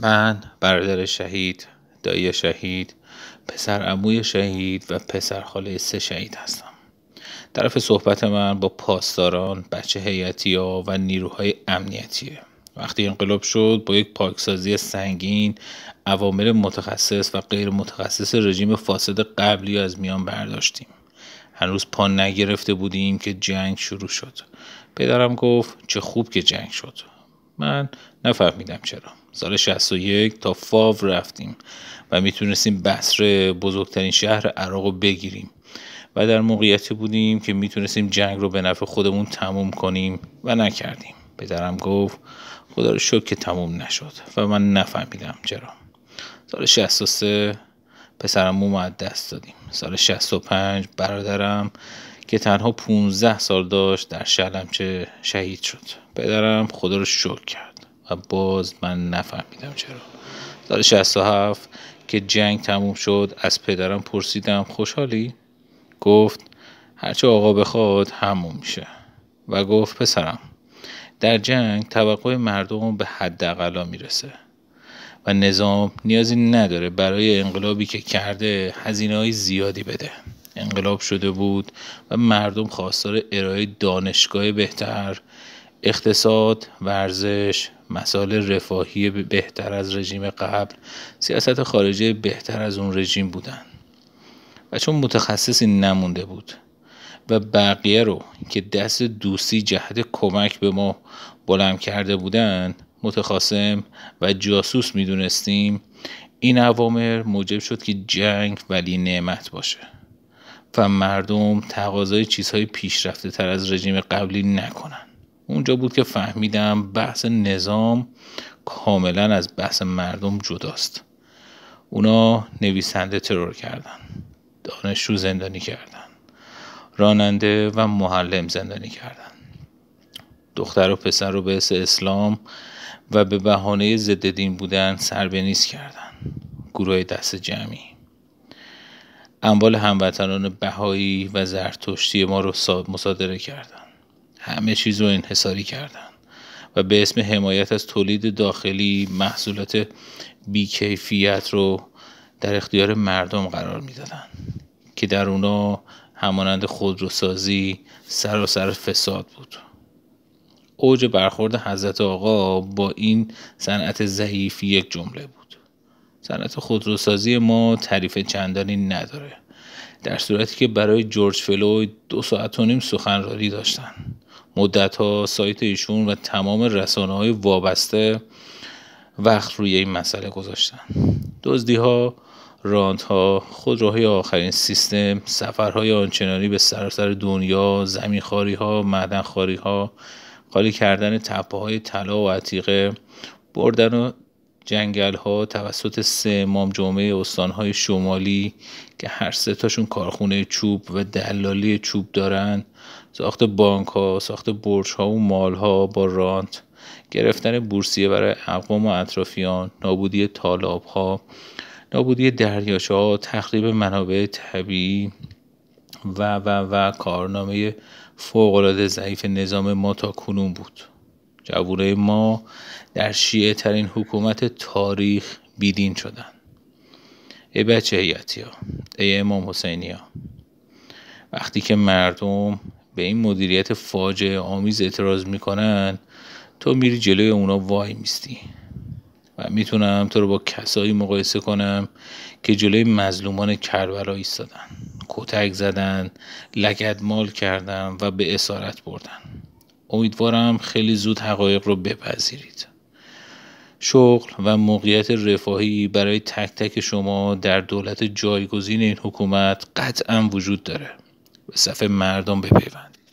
من برادر شهید دایی شهید پسر اموی شهید و پسر خاله سه شهید هستم طرف صحبت من با پاسداران بچه حیاتی ها و نیروهای امنیتیه وقتی انقلاب شد با یک پاکسازی سنگین عوامل متخصص و غیر متخصص رژیم فاسد قبلی از میان برداشتیم هنوز پا نگرفته بودیم که جنگ شروع شد پدرم گفت چه خوب که جنگ شد من نفهمیدم چرا سال 61 تا فاو رفتیم و میتونستیم بسر بزرگترین شهر عراق رو بگیریم و در موقعیتی بودیم که میتونستیم جنگ رو به نفع خودمون تموم کنیم و نکردیم پدرم گفت خدا رو شکر که تموم نشد و من نفهمیدم چرا سال 63 پسرم اومد دست دادیم سال 65 برادرم که تنها 15 سال داشت در شلمچه شهید شد پدرم خدا رو شکر کرد و باز من نفهمیدم چرا سال 67 که جنگ تموم شد از پدرم پرسیدم خوشحالی؟ گفت هرچه آقا بخواد همون میشه و گفت پسرم در جنگ توقع مردم به حد اقلا میرسه و نظام نیازی نداره برای انقلابی که کرده هزینه های زیادی بده انقلاب شده بود و مردم خواستار ارائه دانشگاه بهتر اقتصاد، ورزش، مسائل رفاهی بهتر از رژیم قبل، سیاست خارجی بهتر از اون رژیم بودن و چون متخصصی نمونده بود و بقیه رو که دست دوستی جهت کمک به ما بلند کرده بودن متخاسم و جاسوس میدونستیم این عوامر موجب شد که جنگ ولی نعمت باشه و مردم تقاضای چیزهای پیشرفته تر از رژیم قبلی نکنن اونجا بود که فهمیدم بحث نظام کاملا از بحث مردم جداست اونا نویسنده ترور کردن دانشجو زندانی کردن راننده و معلم زندانی کردن دختر و پسر رو به اسلام و به بهانه ضد دین بودن سربنیز کردند. کردن گروه دست جمعی اموال هموطنان بهایی و زرتشتی ما رو مصادره کردند همه چیز رو انحصاری کردند و به اسم حمایت از تولید داخلی محصولات بیکیفیت رو در اختیار مردم قرار میدادند که در اونا همانند خودروسازی سراسر سر فساد بود اوج برخورد حضرت آقا با این صنعت ضعیف یک جمله بود صنعت خودروسازی ما تعریف چندانی نداره در صورتی که برای جورج فلوید دو ساعت و نیم سخنرانی داشتن مدت ها سایت ایشون و تمام رسانه های وابسته وقت روی این مسئله گذاشتن دزدی ها رانت ها راهی آخرین سیستم سفرهای آنچنانی به سراسر دنیا خاری ها خاری ها خالی کردن تپه های طلا و عتیقه بردن و جنگل ها توسط سه امام جمعه های شمالی که هر سه تاشون کارخونه چوب و دلالی چوب دارن ساخت بانک ها، ساخت برج ها و مال ها با رانت گرفتن بورسیه برای اقوام و اطرافیان نابودی طالاب ها نابودی دریاچه ها تخریب منابع طبیعی و و و کارنامه فوقالعاده ضعیف نظام ما تا کنون بود جوونه ما در شیعه ترین حکومت تاریخ بیدین شدن ای بچه هیتی ها ای امام حسینی وقتی که مردم به این مدیریت فاجعه آمیز اعتراض میکنن تو میری جلوی اونا وای میستی و میتونم تو رو با کسایی مقایسه کنم که جلوی مظلومان کربلا ایستادن کتک زدن مال کردن و به اسارت بردن امیدوارم خیلی زود حقایق رو بپذیرید شغل و موقعیت رفاهی برای تک تک شما در دولت جایگزین این حکومت قطعا وجود داره به صفحه مردم بپیوندید